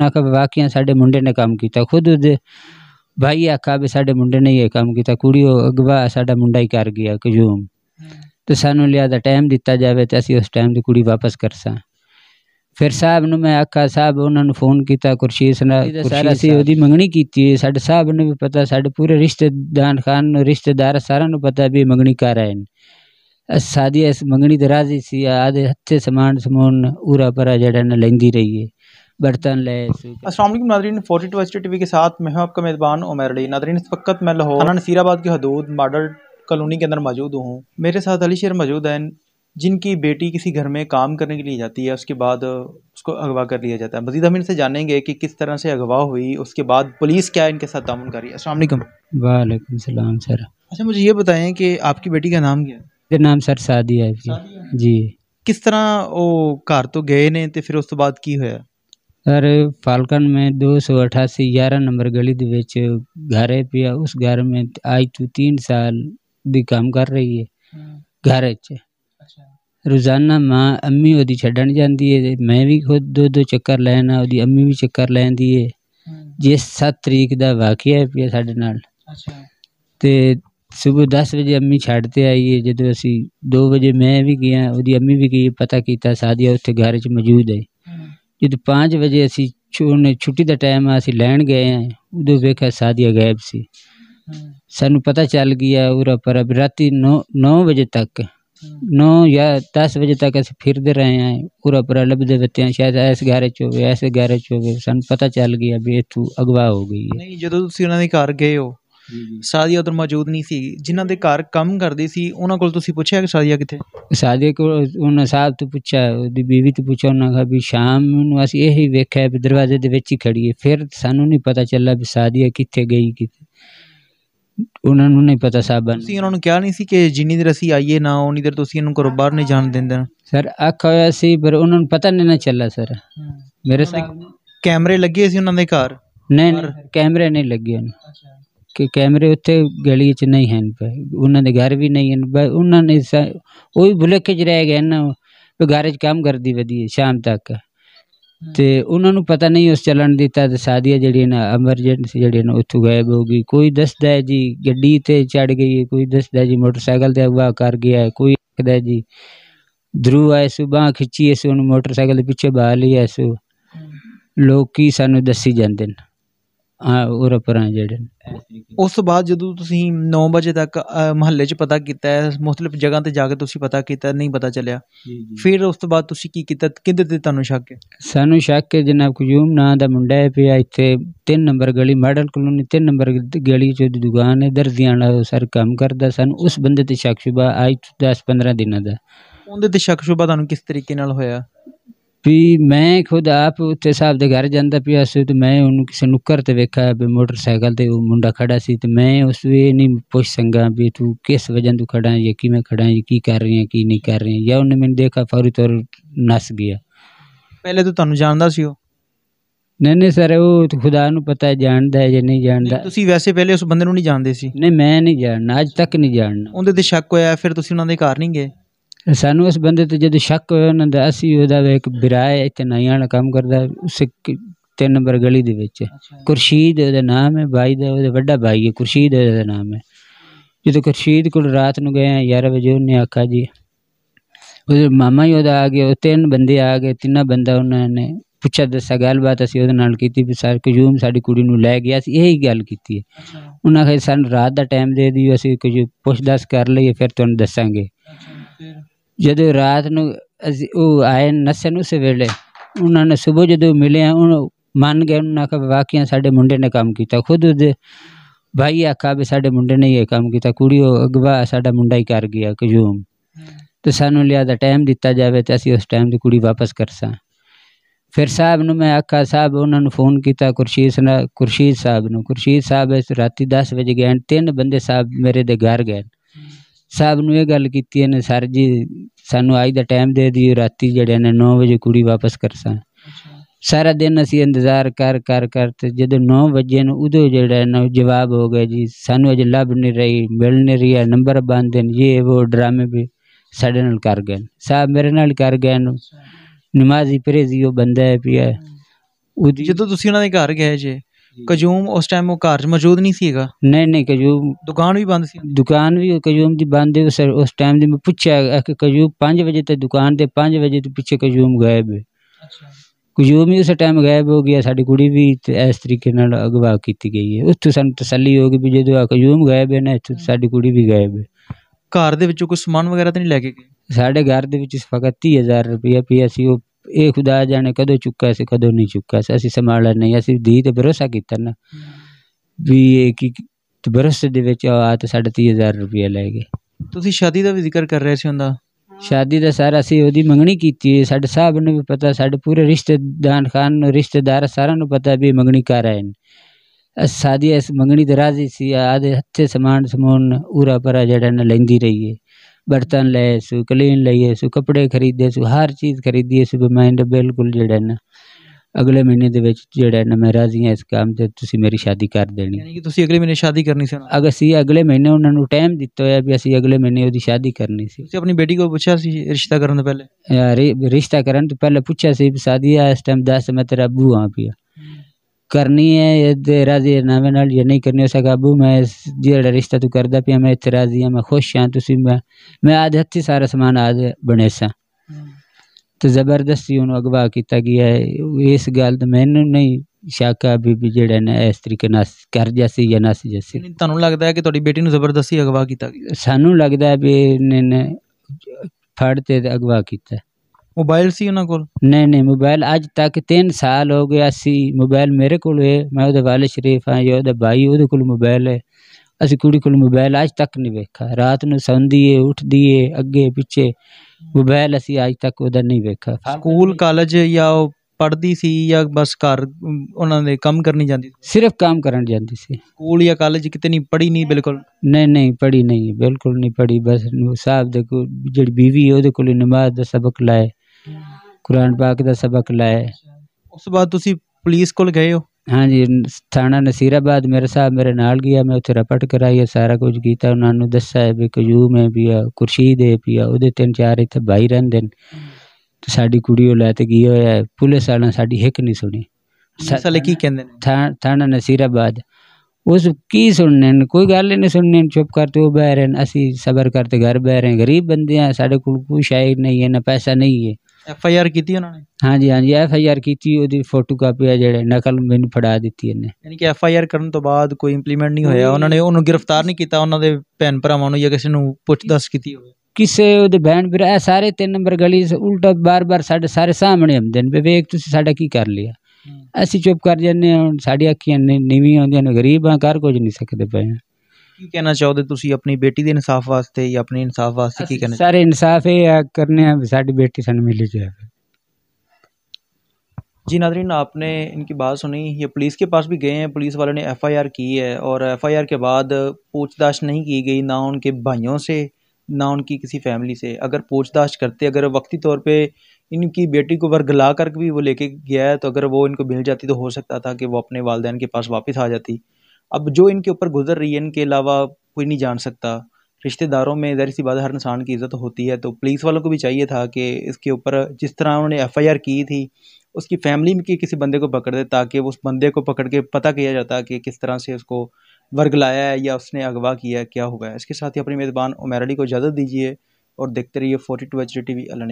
ਨਾਕਾ ਵਿਵਾਹ ਕੀਆਂ ਸਾਡੇ ਮੁੰਡੇ ਨੇ ਕੰਮ ਕੀਤਾ ਖੁਦ ਉਹਦੇ ਭਾਈ ਆਖਾ ਵੀ ਸਾਡੇ ਮੁੰਡੇ ਨੇ ਇਹ ਕੰਮ ਕੀਤਾ ਕੁੜੀ ਅਗਵਾ ਸਾਡਾ ਮੁੰਡਾ ਹੀ ਕਰ ਗਿਆ ਕਜੂਮ ਤੇ ਸਾਨੂੰ ਲਿਆਦਾ ਟਾਈਮ ਦਿੱਤਾ ਜਾਵੇ ਤੇ ਅਸੀਂ ਉਸ ਟਾਈਮ ਦੀ ਕੁੜੀ ਵਾਪਸ ਕਰਸਾਂ ਫਿਰ ਸਾਹਿਬ ਨੂੰ ਮੈਂ ਆਖਾ ਸਾਹਿਬ ਉਹਨਾਂ ਨੂੰ ਫੋਨ ਕੀਤਾ ਕੁਰਸ਼ੀਦ ਸਨਾ ਸਾਰਾ ਸੀ ਉਹਦੀ ਮੰਗਣੀ ਕੀਤੀ ਸਾਡੇ ਸਾਹਿਬ ਨੂੰ ਵੀ ਪਤਾ ਸਾਡੇ ਪੂਰੇ ਰਿਸ਼ਤੇਦਾਰ ਖਾਨ ਨੂੰ ਰਿਸ਼ਤੇਦਾਰ ਸਾਰਿਆਂ ਨੂੰ ਪਤਾ ਵੀ ਮੰਗਣੀ ਕਰ ਰਹੇ ਨੇ ਸਾਦੀ ਇਸ ਮੰਗਣੀ ਦੇ ਰਾਜ਼ੀ ਸੀ ਆਦੇ ਹੱਥੇ ਸਮਾਨ ਸਮੂਨ ਉਰਾ ਪਰਾ ਜਿਹੜਾ ਨਾ ਲੈਂਦੀ ਰਹੀ ਹੈ बर्तन लेकिन असलम के साथ मैं हूं आपका मेज़बान उमर अली नादरीन इस वक्त मैं लाहौर नसीराबाद की हदूद मॉडल कॉलोनी के अंदर मौजूद हूँ मेरे साथ अली शेर मौजूद हैं जिनकी बेटी किसी घर में काम करने के लिए जाती है उसके बाद उसको अगवा कर लिया जाता है मजीद हम इनसे जानेंगे कि किस तरह से अगवा हुई उसके बाद पुलिस क्या इनके साथ तामुन कर रही है असल वालेकुम सलाम सर अच्छा मुझे ये बताएं कि आपकी बेटी का नाम क्या है मेरा नाम सर सादिया है जी किस तरह वो घर तो गए ने तो फिर उस तो बाद की हुआ सर फाल्कन में दो सौ अठासी ग्यारह नंबर गली के बिच घर है पिया उस घर में आज तू तीन साल दी काम कर रही है हम्म। घर च अच्छा। रोजाना माँ अम्मी ओदी छड़न जाती है मैं भी खुद दो दो चक्कर लैना ओदी अम्मी भी चक्कर दी है हम्म। जे सत्त तरीक का वाकया है पिया साढ़े नाल अच्छा। सुबह दस बजे अम्मी छड़ते आईए जो असी दो बजे मैं भी गया ओदी अम्मी भी गई पता किया सादिया उत्थे घर च मौजूद है ಇದು पाँच बजे ਅਸੀਂ ਛੁੱਟੀ ਦਾ ਟਾਈਮ ਆ ਅਸੀਂ ਲੈਣ ਗਏ ਆ ਉਦੋਂ ਵੇਖਿਆ ਸਾਦੀਆ ਗਾਇਬ ਸੀ ਸਾਨੂੰ ਪਤਾ ਚੱਲ ਗਿਆ ਉਰਾ ਪਰ ਅਬ ਰਾਤੀ 9 9 ਵਜੇ ਤੱਕ 9 ਜਾਂ 10 ਵਜੇ ਤੱਕ ਅਸੀਂ ਫਿਰਦੇ ਰਹੇ ਆ ਉਰਾ ਪਰ ਲੱਭਦੇ ਬੱਤੇ ਸ਼ਾਇਦ ਐਸ ਘਰੇ ਚ ਹੋਵੇ ਐਸੇ ਘਰੇ ਚ ਹੋਵੇ ਸਾਨੂੰ ਪਤਾ ਚੱਲ ਗਿਆ ਵੀ ਇਥੋਂ ਅਗਵਾ ਹੋ ਗਈ ਹੈ ਨਹੀਂ ਜਦੋਂ ਤੁਸੀਂ ਉਹਨਾਂ ਦੇ ਘਰ ਗਏ ਹੋ ਸਾਦੀਆ ਉਦੋਂ ਮੌਜੂਦ ਨਹੀਂ ਸੀ ਜਿਨ੍ਹਾਂ ਦੇ ਘਰ ਕੰਮ ਕਰਦੀ ਸੀ ਉਹਨਾਂ ਕੋਲ ਤੁਸੀਂ ਪੁੱਛਿਆ ਕਿ ਸਾਦੀਆ ਕਿੱਥੇ ਸਾਦੀਆ ਕੋਲ ਉਹਨਾਂ ਸਾਹਿਬ ਤੋਂ ਪੁੱਛਿਆ ਉਹਦੀ ਬੀਵੀ ਤੋਂ ਪੁੱਛਿਆ ਉਹਨਾਂ ਕਹਾ ਵੀ ਸ਼ਾਮ ਨੂੰ ਅਸੀਂ ਇਹ ਹੀ ਵੇਖਿਆ ਵੀ ਦਰਵਾਜ਼ੇ ਦੇ ਵਿੱਚ ਹੀ ਖੜੀ ਹੈ ਫਿਰ ਸਾਨੂੰ ਨਹੀਂ ਪਤਾ ਚੱਲਾ ਵੀ ਸਾਦੀਆ ਕਿੱਥੇ ਗਈ ਕਿੱਥੇ ਉਹਨਾਂ ਨੂੰ ਨਹੀਂ ਪਤਾ ਸਾਬਨ ਤੁਸੀਂ ਉਹਨਾਂ ਨੂੰ ਕਿਹਾ ਨਹੀਂ ਸੀ ਕਿ ਜਿੰਨੀ ਦੇਰ ਅਸੀਂ ਆਈਏ ਨਾ ਉਨੀ ਦੇਰ ਤੁਸੀਂ ਇਹਨੂੰ ਘਰੋਂ ਬਾਹਰ ਨਹੀਂ ਜਾਣ ਦਿੰਦੇ ਸਰ ਆਖਿਆ ਹੋਇਆ ਸੀ ਪਰ ਉਹਨਾਂ ਨੂੰ ਪਤਾ ਨਹੀਂ ਨਾ ਚੱਲਾ ਸਰ ਮੇਰੇ ਸਾਹ ਕੈਮਰੇ ਲੱਗੇ ਸੀ ਉਹਨਾਂ ਦੇ ਘਰ ਨਹੀਂ ਕੈਮਰੇ ਨਹੀਂ ਲੱਗੇ ਉਹਨਾਂ ਕਿ ਕੈਮਰੇ ਉੱਥੇ ਗਲੀ 'ਚ ਨਹੀਂ ਹਨ ਉਹਨਾਂ ਦੇ ਘਰ ਵੀ ਨਹੀਂ ਹਨ ਉਹਨਾਂ ਨੇ ਉਹ ਵੀ ਬੁਲਕ 'ਚ ਰਹਿ ਗਏ ਨਾ ਘਰ 'ਚ ਕੰਮ ਕਰਦੀ ਵਧੀ ਸ਼ਾਮ ਤੱਕ ਤੇ ਉਹਨਾਂ ਨੂੰ ਪਤਾ ਨਹੀਂ ਉਸ ਚੱਲਣ ਦਿੱਤਾ ਤੇ ਸਾਦੀਆ ਜਿਹੜੀ ਨਾ ਐਮਰਜੈਂਸੀ ਜਿਹੜੀ ਨਾ ਉੱਥੋਂ ਗਾਇਬ ਹੋ ਗਈ ਕੋਈ ਦੱਸਦਾ ਜੀ ਗੱਡੀ ਤੇ ਚੜ ਗਈ ਕੋਈ ਦੱਸਦਾ ਜੀ ਮੋਟਰਸਾਈਕਲ ਤੇ ਅਗਵਾ ਕਰ ਗਿਆ ਕੋਈ ਕਹਦਾ ਜੀ ਧਰੂ ਆਏ ਸੁਬਾਹ ਖਿੱਚੀ ਇਸ ਮੋਟਰਸਾਈਕਲ ਦੇ ਪਿੱਛੇ ਬਾਹ ਲਿਆ ਸੋ ਲੋਕੀ ਸਾਨੂੰ ਦੱਸੀ ਜਾਂਦੇ ਨੇ ਹਾਂ ਉਰੇ ਪਰਾਂ ਜਿਹੜੇ ਉਸ ਤੋਂ ਬਾਅਦ ਜਦੋਂ ਤੁਸੀਂ 9 ਵਜੇ ਤੱਕ ਮਹੱਲੇ 'ਚ ਪਤਾ ਕੀਤਾ ਹੈ ਮੁxtਲਿਫ ਜਗ੍ਹਾ ਤੇ ਜਾ ਕੇ ਤੁਸੀਂ ਪਤਾ ਕੀਤਾ ਨਹੀਂ ਪਤਾ ਚੱਲਿਆ ਫਿਰ ਉਸ ਤੋਂ ਬਾਅਦ ਤੁਸੀਂ ਕੀ ਕੀਤਾ ਕਿਹਦੇ ਤੇ ਤੁਹਾਨੂੰ ਸ਼ੱਕ ਹੈ ਸਾਨੂੰ ਸ਼ੱਕ ਹੈ ਜਨਾਬ ਕਯੂਮ ਨਾਂ ਦਾ ਮੁੰਡਾ ਹੈ ਪਿਆ ਇੱਥੇ 3 ਨੰਬਰ ਗਲੀ ਮਾਡਲ ਕਲੋਨੀ 3 ਨੰਬਰ ਗਲੀ 'ਚ ਉਹਦੀ ਦੁਕਾਨ ਹੈ ਦਰਜ਼ੀਆਂ ਵਾਲਾ ਸਰ ਕੰਮ ਕਰਦਾ ਸਾਨੂੰ ਉਸ ਬੰਦੇ ਤੇ ਸ਼ੱਕ ਸ਼ੁਬਾ ਅੱਜ 10 15 ਦਿਨਾਂ ਦਾ ਉਹਦੇ ਤੇ ਸ਼ੱਕ ਸ਼ੁਬਾ ਤੁਹਾਨੂੰ ਕਿਸ ਤਰੀਕੇ ਨਾਲ ਹੋਇਆ ਵੀ ਮੈਂ ਖੁਦ ਆਪ ਉੱਤੇ ਸਾਹਿਬ ਦੇ ਘਰ ਜਾਂਦਾ ਪਿਆ ਸੀ ਤੇ ਮੈਂ ਉਹਨੂੰ ਕਿਸੇ ਨੁੱਕਰ ਤੇ ਵੇਖਿਆ ਵੀ ਮੋਟਰਸਾਈਕਲ ਤੇ ਉਹ ਮੁੰਡਾ ਖੜਾ ਸੀ ਤੇ ਮੈਂ ਉਸ ਵੀ ਨਹੀਂ ਪੁੱਛ ਸੰਗਾ ਵੀ ਤੂੰ ਕਿਸ ਵਜ੍ਹਾ ਤੋਂ ਖੜਾ ਹੈ ਜਾਂ ਕਿਵੇਂ ਖੜਾ ਹੈ ਕੀ ਕਰ ਰਹੀ ਹੈ ਕੀ ਨਹੀਂ ਕਰ ਰਹੀ ਹੈ ਜਾਂ ਉਹਨੇ ਮੈਨੂੰ ਦੇਖਾ ਫੌਰੀ ਤੌਰ ਨਸ ਗਿਆ ਪਹਿਲੇ ਤਾਂ ਤੁਹਾਨੂੰ ਜਾਣਦਾ ਸੀ ਉਹ ਨਹੀਂ ਨਹੀਂ ਸਰ ਉਹ ਖੁਦਾ ਨੂੰ ਪਤਾ ਹੈ ਜਾਣਦਾ ਹੈ ਜਾਂ ਨਹੀਂ ਜਾਣਦਾ ਤੁਸੀਂ ਵੈਸੇ ਪਹਿਲੇ ਉਸ ਬੰਦੇ ਨੂੰ ਨਹੀਂ ਜਾਣਦੇ ਸੀ ਨਹੀਂ ਮੈਂ ਨਹੀਂ ਜਾਣਦਾ ਅੱਜ ਤੱਕ ਨਹੀਂ ਜਾਣਦਾ ਉਹਦੇ ਤੇ ਸ਼ੱਕ ਹੋਇਆ ਫਿਰ ਤੁਸੀਂ ਉਹਨਾਂ ਦੇ ਘਰ ਨਹੀਂ ਗਏ ਸਾਨੂੰ ਇਸ ਬੰਦੇ ਤੇ ਜਦੋਂ ਸ਼ੱਕ ਹੋਇਆ ਉਹਨਾਂ ਦਾ ਅਸੀਂ ਉਹਦਾ ਇੱਕ ਬਿਰਾਏ ਇੱਥੇ ਨਾਲ ਕੰਮ ਕਰਦਾ ਉਸ ਤਿੰਨ ਨੰਬਰ ਗਲੀ ਦੇ ਵਿੱਚ ਕੁਰਸ਼ੀਦ ਉਹਦਾ ਨਾਮ ਹੈ ਬਾਈ ਦਾ ਉਹਦਾ ਵੱਡਾ ਭਾਈ ਹੈ ਕੁਰਸ਼ੀਦ ਉਹਦਾ ਨਾਮ ਹੈ ਜਦੋਂ ਕੁਰਸ਼ੀਦ ਕੋਲ ਰਾਤ ਨੂੰ ਗਏ 11 ਵਜੇ ਉਹਨੇ ਆਖਾ ਜੀ ਉਹਦੇ ਮਾਮਾ ਹੀ ਉਹਦਾ ਆ ਗਿਆ ਉਹ ਤਿੰਨ ਬੰਦੇ ਆ ਗਏ ਤਿੰਨਾਂ ਬੰਦਾ ਉਹਨਾਂ ਨੇ ਪੁੱਛਿਆ ਦੱਸਿਆ ਗੱਲਬਾਤ ਅਸੀਂ ਉਹਦੇ ਨਾਲ ਕੀਤੀ ਵੀ ਸਰ ਕਯੂਮ ਸਾਡੀ ਕੁੜੀ ਨੂੰ ਲੈ ਗਿਆ ਸੀ ਇਹੀ ਗੱਲ ਕੀਤੀ ਹੈ ਉਹਨਾਂ ਕਹੇ ਸਾਨੂੰ ਰਾਤ ਦਾ ਟਾਈਮ ਦੇ ਦਿਓ ਅਸੀਂ ਕੁਝ ਪੁੱਛ ਦੱਸ ਕਰ ਲਈਏ ਫਿਰ ਤੁਹਾਨੂੰ ਦੱਸਾਂਗੇ ਜਦੋਂ ਰਾਤ ਨੂੰ ਅਸੀਂ ਉਹ ਆਏ ਨਸਨ ਉਸ ਵੇਲੇ ਉਹਨਾਂ ਨੇ ਸਵੇਰ ਜਦੋਂ ਮਿਲੇ ਉਹ ਮੰਨ ਗਏ ਉਹਨਾਂ ਕਹੇ ਵਾਕਿਆ ਸਾਡੇ ਮੁੰਡੇ ਨੇ ਕੰਮ ਕੀਤਾ ਖੁਦ ਉਹ ਭਾਈ ਆਖਾ ਵੀ ਸਾਡੇ ਮੁੰਡੇ ਨੇ ਇਹ ਕੰਮ ਕੀਤਾ ਕੁੜੀ ਉਹ ਅਗਵਾ ਸਾਡਾ ਮੁੰਡਾ ਹੀ ਕਰ ਗਿਆ ਕਯੂਮ ਤੇ ਸਾਨੂੰ ਲਿਆ ਦਾ ਟਾਈਮ ਦਿੱਤਾ ਜਾਵੇ ਤੇ ਅਸੀਂ ਉਸ ਟਾਈਮ ਦੀ ਕੁੜੀ ਵਾਪਸ ਕਰਸਾਂ ਫਿਰ ਸਾਹਿਬ ਨੂੰ ਮੈਂ ਆਖਾ ਸਾਹਿਬ ਉਹਨਾਂ ਨੂੰ ਫੋਨ ਕੀਤਾ ਕੁਰਸ਼ੀਦ ਨਾਲ ਕੁਰਸ਼ੀਦ ਸਾਹਿਬ ਨੂੰ ਕੁਰਸ਼ੀਦ ਸਾਹਿਬ ਇਸ ਰਾਤੀ 10 ਵਜੇ ਗਏ ਤਿੰਨ ਬੰਦੇ ਸਾਹਿਬ ਮੇਰੇ ਦੇ ਘਰ ਗਏ ਸਾਹਿਬ ਨੂੰ ਇਹ ਗੱਲ ਕੀਤੀ ਇਹਨੇ ਸਰ ਜੀ ਸਾਨੂੰ ਅੱਜ ਦਾ ਟਾਈਮ ਦੇ ਦਿਓ ਰਾਤੀ ਜਿਹੜੇ ਨੇ 9 ਵਜੇ ਕੁੜੀ ਵਾਪਸ ਕਰਸਾਂ ਸਾਰਾ ਦਿਨ ਅਸੀਂ ਇੰਤਜ਼ਾਰ ਕਰ ਕਰ ਕਰ ਤੇ ਜਦੋਂ 9 ਵਜੇ ਨੂੰ ਉਦੋਂ ਜਿਹੜਾ ਨਾ ਜਵਾਬ ਹੋ ਗਿਆ ਜੀ ਸਾਨੂੰ ਅਜੇ ਲੱਭ ਨਹੀਂ ਰਹੀ ਮਿਲ ਨਹੀਂ ਰਹੀ ਹੈ ਨੰਬਰ ਬੰਦ ਨੇ ਇਹ ਉਹ ਡਰਾਮੇ ਵੀ ਸਾਡੇ ਨਾਲ ਕਰ ਗਏ ਸਾਹਿਬ ਮੇਰੇ ਨਾਲ ਕਰ ਗਏ ਨਮਾਜ਼ੀ ਪਰੇਜ਼ੀ ਉਹ ਬੰਦਾ ਹੈ ਪਿਆ ਜਦੋਂ ਤੁਸੀਂ ਉਹਨਾਂ ਦੇ ਘਰ ਗਏ ਜੇ ਕਜੂਮ ਉਸ ਟਾਈਮ ਉਹ ਘਰ 'ਚ ਮੌਜੂਦ ਨਹੀਂ ਸੀਗਾ ਨਹੀਂ ਨਹੀਂ ਕਜੂਮ ਦੁਕਾਨ ਵੀ ਬੰਦ ਸੀ ਦੁਕਾਨ ਵੀ ਕਜੂਮ ਦੀ ਬੰਦ ਹੈ ਸਰ ਉਸ ਟਾਈਮ ਦੇ ਮੈਂ ਪੁੱਛਿਆ ਕਿ ਕਜੂਮ 5 ਵਜੇ ਤੇ ਦੁਕਾਨ ਦੇ 5 ਵਜੇ ਤੋਂ ਪਿੱਛੇ ਕਜੂਮ ਗਾਇਬ ਹੈ ਅੱਛਾ ਕਜੂਮ ਹੀ ਉਸ ਟਾਈਮ ਗਾਇਬ ਹੋ ਗਿਆ ਸਾਡੀ ਕੁੜੀ ਵੀ ਇਸ ਤਰੀਕੇ ਨਾਲ ਅਗਵਾ ਕੀਤੀ ਗਈ ਹੈ ਉਸ ਤੋਂ ਸਾਨੂੰ ਤਸੱਲੀ ਹੋ ਗਈ ਵੀ ਜਦੋਂ ਆ ਕਜੂਮ ਗਾਇਬ ਹੈ ਨਾ ਇੱਥੇ ਸਾਡੀ ਕੁੜੀ ਵੀ ਗਾਇਬ ਹੈ ਘਰ ਦੇ ਵਿੱਚੋਂ ਕੋਈ ਸਮਾਨ ਵਗੈਰਾ ਤਾਂ ਨਹੀਂ ਲੈ ਕੇ ਗਏ ਸਾਡੇ ਘਰ ਦੇ ਵਿੱਚ ਸਫਾਕਤ 30000 ਰੁਪਇਆ ਪਿਆ ਸੀ ਉਹ ਇਹ ਖੁਦਾ ਜਾਣੇ ਕਦੋਂ ਚੁੱਕਾ ਸੀ ਕਦੋਂ ਨਹੀਂ ਚੁੱਕਾ ਸੀ ਅਸੀਂ ਲੈ ਨਹੀਂ ਅਸੀਂ ਦੀ ਤੇ ਭਰੋਸਾ ਕੀਤਾ ਨਾ ਵੀ ਇਹ ਕਿ ਬਰਸ ਦੇ ਵਿੱਚ ਆ ਤੇ 30000 ਰੁਪਏ ਲੈ ਗਏ ਤੁਸੀਂ ਸ਼ਾਦੀ ਦਾ ਵੀ ਜ਼ਿਕਰ ਕਰ ਰਹੇ ਸੀ ਹੁੰਦਾ ਸ਼ਾਦੀ ਦਾ ਸਾਰਾ ਅਸੀਂ ਉਹਦੀ ਮੰਗਣੀ ਕੀਤੀ ਸਾਡੇ ਸਾਹਿਬ ਨੂੰ ਵੀ ਪਤਾ ਸਾਡੇ ਪੂਰੇ ਰਿਸ਼ਤੇਦਾਰ ਖਾਨ ਨੂੰ ਰਿਸ਼ਤੇਦਾਰ ਸਾਰਿਆਂ ਨੂੰ ਪਤਾ ਵੀ ਮੰਗਣੀ ਕਰ ਰਹੇ ਨੇ ਸਾਦੀ ਇਸ ਮੰਗਣੀ ਤੇ ਰਾਜ਼ੀ ਸੀ ਆਦੇ ਹੱਥੇ ਸਮਾਨ ਸਮੋਨ ਉਰਾ ਪਰਾ ਜਿਹੜਾ ਨਾ ਲੈਂਦੀ ਰਹੀ ਹੈ बर्तन लाए सु कलीन लाइए सु कपड़े खरीदे सु हर चीज़ खरीदिए सु माइंड बिल्कुल जेड़ा ना ਅਗਲੇ ਮਹੀਨੇ ਦੇ ਵਿੱਚ ਜਿਹੜਾ ਨਾ ਮੈਂ ਰਾਜ਼ੀ ਹਾਂ ਇਸ ਕੰਮ ਤੇ ਤੁਸੀਂ ਮੇਰੀ ਸ਼ਾਦੀ ਕਰ ਦੇਣੀ ਯਾਨੀ ਕਿ ਤੁਸੀਂ ਅਗਲੇ ਮਹੀਨੇ ਸ਼ਾਦੀ ਕਰਨੀ ਸੀ ਅਗਰ ਅਸੀਂ ਅਗਲੇ ਮਹੀਨੇ ਉਹਨਾਂ ਨੂੰ ਟਾਈਮ ਦਿੱਤਾ ਹੋਇਆ ਵੀ ਅਸੀਂ ਅਗਲੇ ਮਹੀਨੇ ਉਹਦੀ ਸ਼ਾਦੀ ਕਰਨੀ ਸੀ ਤੁਸੀਂ ਆਪਣੀ ਬੇਟੀ ਕੋਲ ਪੁੱਛਿਆ ਸੀ ਰਿਸ਼ਤਾ ਕਰਨ ਤੋਂ ਪਹਿਲੇ ਰਿਸ਼ਤਾ ਕਰਨ ਤੋਂ ਪਹਿਲੇ ਪੁੱਛਿਆ ਸੀ ਵੀ ਸ਼ਾਦੀ ਆ ਇਸ ਟਾਈਮ 10 ਮੈਂ ਤੇਰਾ ਅੱਬੂ ਆ ਪਿਆ ਕਰਨੀ ਹੈ ਤੇਰਾ ਜੇ ਨਾਵੇਂ ਨਾਲ ਜੇ ਨਹੀਂ ਕਰਨੀ ਉਸਾ ਕਾਬੂ ਮੈਂ ਜਿਹੜਾ ਰਿਸ਼ਤਾ ਤੂੰ ਕਰਦਾ ਪਿਆ ਮੈਂ ਇੱਥੇ ਰਾਜ਼ੀ ਹਾਂ ਮੈਂ ਖੁਸ਼ ਹਾਂ ਤੁਸੀਂ ਮੈਂ ਮੈਂ ਆਜ ਹੱਥੀ ਸਾਰਾ ਸਮਾਨ ਆਜ ਬਣੇਸਾ ਤੇ ਜ਼ਬਰਦਸਤੀ ਉਹਨੂੰ ਅਗਵਾ ਕੀਤਾ ਗਿਆ ਇਸ ਗੱਲ ਤੇ ਮੈਨੂੰ ਨਹੀਂ ਸ਼ਾਕਾ ਬੀਬੀ ਜਿਹੜਾ ਨਾ ਇਸ ਤਰੀਕੇ ਨਾਲ ਕਰ ਜਾਸੀ ਜਾਂ ਨਾ ਜਾਸੀ ਤੁਹਾਨੂੰ ਲੱਗਦਾ ਹੈ ਕਿ ਤੁਹਾਡੀ ਬੇਟੀ ਨੂੰ ਜ਼ਬਰਦਸਤੀ ਅਗਵਾ ਕੀਤਾ ਗਿਆ ਸਾਨੂੰ ਲੱਗਦਾ ਵੀ ਨੇ ਫੜ ਤੇ ਅਗਵਾ ਕੀਤਾ मोबाइल सी उन्होंने को नहीं नहीं मोबाइल अज तक तीन साल हो गया सी मोबाइल मेरे को मैं वाले शरीफ हाँ जो भाई वो मोबाइल है असं कुड़ी को मोबाइल अज तक नहीं वेखा रात को सौ दीए उठ दीए अगे पिछे मोबाइल असं अज तक उद नहीं वेखा स्कूल कॉलेज या पढ़ती सी या बस घर उन्होंने काम करनी जाती सिर्फ काम करती स्कूल या कॉलेज कित नहीं पढ़ी नहीं बिल्कुल नहीं नहीं पढ़ी नहीं बिल्कुल नहीं पढ़ी बस साहब जी बीवी को नमाज का सबक लाए ਕੁਰਾਨ ਪਾਕ ਦਾ ਸਬਕ ਲਾਏ ਉਸ ਤੋਂ ਬਾਅਦ ਤੁਸੀਂ ਪੁਲਿਸ ਕੋਲ ਗਏ ਹੋ ਹਾਂਜੀ ਥਾਣਾ ਨਸੀਰਾਬਾਦ ਮੇਰੇ ਸਾਹਿਬ ਮੇਰੇ ਨਾਲ ਗਿਆ ਮੈਂ ਉੱਥੇ ਰਪਟ ਕਰਾਈ ਹੈ ਸਾਰਾ ਕੁਝ ਕੀਤਾ ਉਹਨਾਂ ਨੂੰ ਦੱਸਿਆ ਵੀ ਕਯੂਮ ਹੈ ਵੀ ਆ ਖੁਰਸ਼ੀਦ ਹੈ ਵੀ ਆ ਉਹਦੇ ਤਿੰਨ ਚਾਰ ਇੱਥੇ ਭਾਈ ਰਹਿੰਦੇ ਨੇ ਤੇ ਸਾਡੀ ਕੁੜੀ ਉਹ ਲੈ ਤੇ ਗਈ ਹੋਇਆ ਹੈ। ਪੁਲਿਸ ਵਾਲਿਆਂ ਸਾਡੀ ਹਿੱਕ ਨਹੀਂ ਸੁਣੀ ਪੁਲਿਸ ਵਾਲੇ ਕੀ ਕਹਿੰਦੇ ਨੇ ਥਾਣਾ ਥਾਣਾ ਨਸੀਰਾਬਾਦ ਉਸ ਕੀ ਸੁਣਨੇ ਨੇ ਕੋਈ ਗੱਲ ਹੀ ਨਹੀਂ ਸੁਣਨੇ ਨੇ, ਚੁੱਪ ਕਰਤੇ ਉਹ ਬਹਿ ਰਹੇ ਨੇ ਅਸੀਂ ਸਬਰ करते घर बह रहे हैं गरीब बंदे हैं साढ़े को कुछ है ही नहीं है ना पैसा नहीं है ਐਫ ਆਈ ਆਰ ਕੀਤੀ ਉਹਨਾਂ ਨੇ ਹਾਂਜੀ ਹਾਂਜੀ ਐਫ ਆਈ ਆਰ ਕੀਤੀ ਉਹਦੀ ਫੋਟੋ ਕਾਪੀ ਆ ਜਿਹੜੇ ਨਕਲ ਮੈਨੂੰ ਫੜਾ ਦਿੱਤੀ ਇਹਨੇ ਯਾਨੀ ਕਿ ਐਫ ਆਈ ਆਰ ਕਰਨ ਤੋਂ ਬਾਅਦ ਕੋਈ ਇੰਪਲੀਮੈਂਟ ਨਹੀਂ ਹੋਇਆ ਉਹਨਾਂ ਨੇ ਉਹਨੂੰ ਗ੍ਰਿਫਤਾਰ ਨਹੀਂ ਕੀਤਾ ਉਹਨਾਂ ਦੇ ਭੈਣ ਭਰਾਵਾਂ ਨੂੰ ਜਾਂ ਕਿਸੇ ਨੂੰ ਪੁੱਛਦਸ ਕੀਤੀ ਹੋਵੇ ਕਿਸੇ ਉਹਦੇ ਭੈਣ ਭਰਾ ਸਾਰੇ ਤਿੰਨ ਨੰਬਰ ਗਲੀ ਸੇ ਉਲਟਾ ਬਾਰ-ਬਾਰ ਸਾਡੇ ਸਾਰੇ ਸਾਹਮਣੇ ਆਉਂਦੇ ਨੇ ਵਿਵੇਕ ਤੁਸੀਂ ਸਾਡਾ ਕੀ ਕਰ ਲਿਆ ਅਸੀਂ ਚੁੱਪ ਕਰ ਜਾਂਦੇ ਹਾਂ ਸਾਡੀ ਅੱਖੀਆਂ ਨੀਵੀਆਂ ਆਉਂਦੀਆਂ ਨੇ ਗਰੀਬਾਂ ਕਰ ਕੁਝ ਨਹੀਂ ਸਕਦੇ ਪਏ ਕੀ ਕਹਿਣਾ ਚਾਹੋਗੇ ਤੁਸੀਂ ਆਪਣੀ ਬੇਟੀ ਦੇ ਇਨਸਾਫ ਵਾਸਤੇ ਜਾਂ ਆਪਣੇ ਇਨਸਾਫ ਵਾਸਤੇ ਕੀ ਕਹਿਣਾ ਸਰ ਇਨਸਾਫ ਇਹ बेटी ਕਰਨੇ मिली जाए जी नादरीन आपने इनकी बात सुनी ये पुलिस के पास भी गए हैं पुलिस वाले ने एफआईआर की है और एफआईआर के बाद पूछताछ नहीं की गई ना उनके भाइयों से ना उनकी किसी फैमिली से अगर पूछताछ करते अगर वक्ती तौर पे इनकी बेटी को वर्गला करके भी वो लेके गया है तो अगर वो इनको मिल जाती तो हो सकता था कि वो अपने वालदेन के पास वापस आ जाती अब जो इनके ऊपर गुजर रही है इनके अलावा कोई नहीं जान सकता रिश्तेदारों में ज़ाहिर सी बात हर इंसान की इज़्ज़त होती है तो पुलिस वालों को भी चाहिए था कि इसके ऊपर जिस तरह उन्होंने एफ़ की थी उसकी फैमिली में के किसी बंदे को पकड़ दे ताकि उस बंदे को पकड़ के पता किया जाता कि किस तरह से उसको वर्ग लाया है या उसने अगवा किया है क्या हुआ है इसके साथ ही अपनी मेज़बान उमैर अली को इजाज़त दीजिए और देखते रहिए forty two H D T V अलग